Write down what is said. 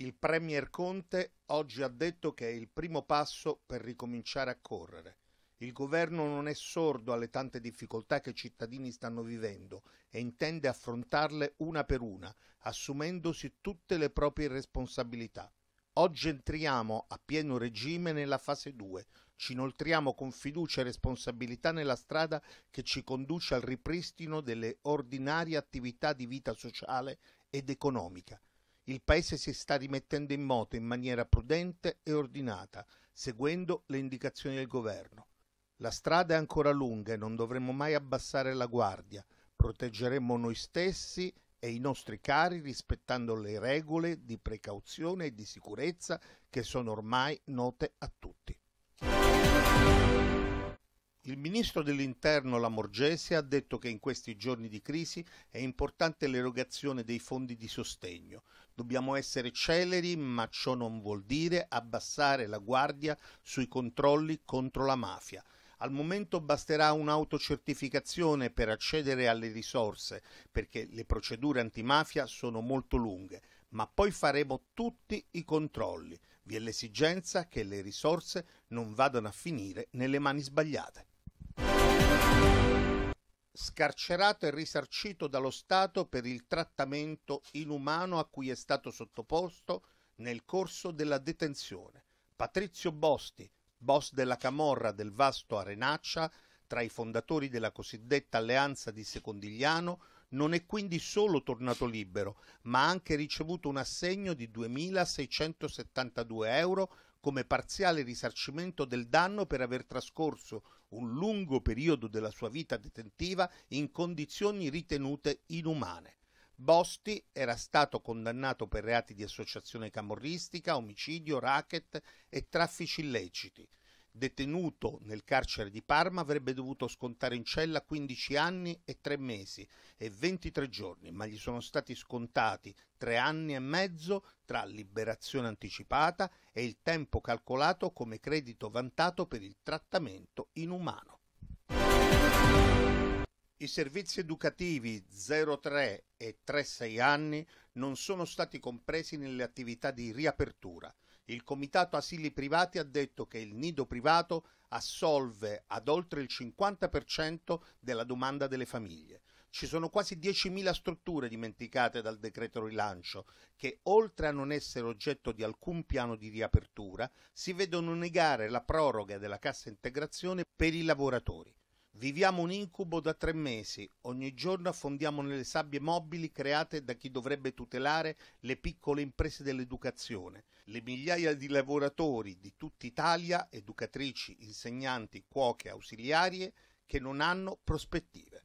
Il premier Conte oggi ha detto che è il primo passo per ricominciare a correre. Il governo non è sordo alle tante difficoltà che i cittadini stanno vivendo e intende affrontarle una per una, assumendosi tutte le proprie responsabilità. Oggi entriamo a pieno regime nella fase 2, ci inoltriamo con fiducia e responsabilità nella strada che ci conduce al ripristino delle ordinarie attività di vita sociale ed economica il Paese si sta rimettendo in moto in maniera prudente e ordinata, seguendo le indicazioni del governo. La strada è ancora lunga e non dovremo mai abbassare la guardia. Proteggeremo noi stessi e i nostri cari rispettando le regole di precauzione e di sicurezza che sono ormai note a tutti. Il ministro dell'Interno Lamorgese ha detto che in questi giorni di crisi è importante l'erogazione dei fondi di sostegno. Dobbiamo essere celeri, ma ciò non vuol dire abbassare la guardia sui controlli contro la mafia. Al momento basterà un'autocertificazione per accedere alle risorse, perché le procedure antimafia sono molto lunghe, ma poi faremo tutti i controlli. Vi è l'esigenza che le risorse non vadano a finire nelle mani sbagliate scarcerato e risarcito dallo Stato per il trattamento inumano a cui è stato sottoposto nel corso della detenzione. Patrizio Bosti, boss della Camorra del vasto Arenaccia, tra i fondatori della cosiddetta alleanza di Secondigliano, non è quindi solo tornato libero, ma ha anche ricevuto un assegno di 2.672 euro come parziale risarcimento del danno per aver trascorso un lungo periodo della sua vita detentiva in condizioni ritenute inumane. Bosti era stato condannato per reati di associazione camorristica, omicidio, racket e traffici illeciti detenuto nel carcere di Parma, avrebbe dovuto scontare in cella 15 anni e 3 mesi e 23 giorni, ma gli sono stati scontati 3 anni e mezzo tra liberazione anticipata e il tempo calcolato come credito vantato per il trattamento inumano. I servizi educativi 03 e 36 anni non sono stati compresi nelle attività di riapertura. Il Comitato Asili Privati ha detto che il nido privato assolve ad oltre il 50% della domanda delle famiglie. Ci sono quasi 10.000 strutture dimenticate dal decreto rilancio che, oltre a non essere oggetto di alcun piano di riapertura, si vedono negare la proroga della cassa integrazione per i lavoratori. Viviamo un incubo da tre mesi, ogni giorno affondiamo nelle sabbie mobili create da chi dovrebbe tutelare le piccole imprese dell'educazione. Le migliaia di lavoratori di tutta Italia, educatrici, insegnanti, cuoche, ausiliarie, che non hanno prospettive.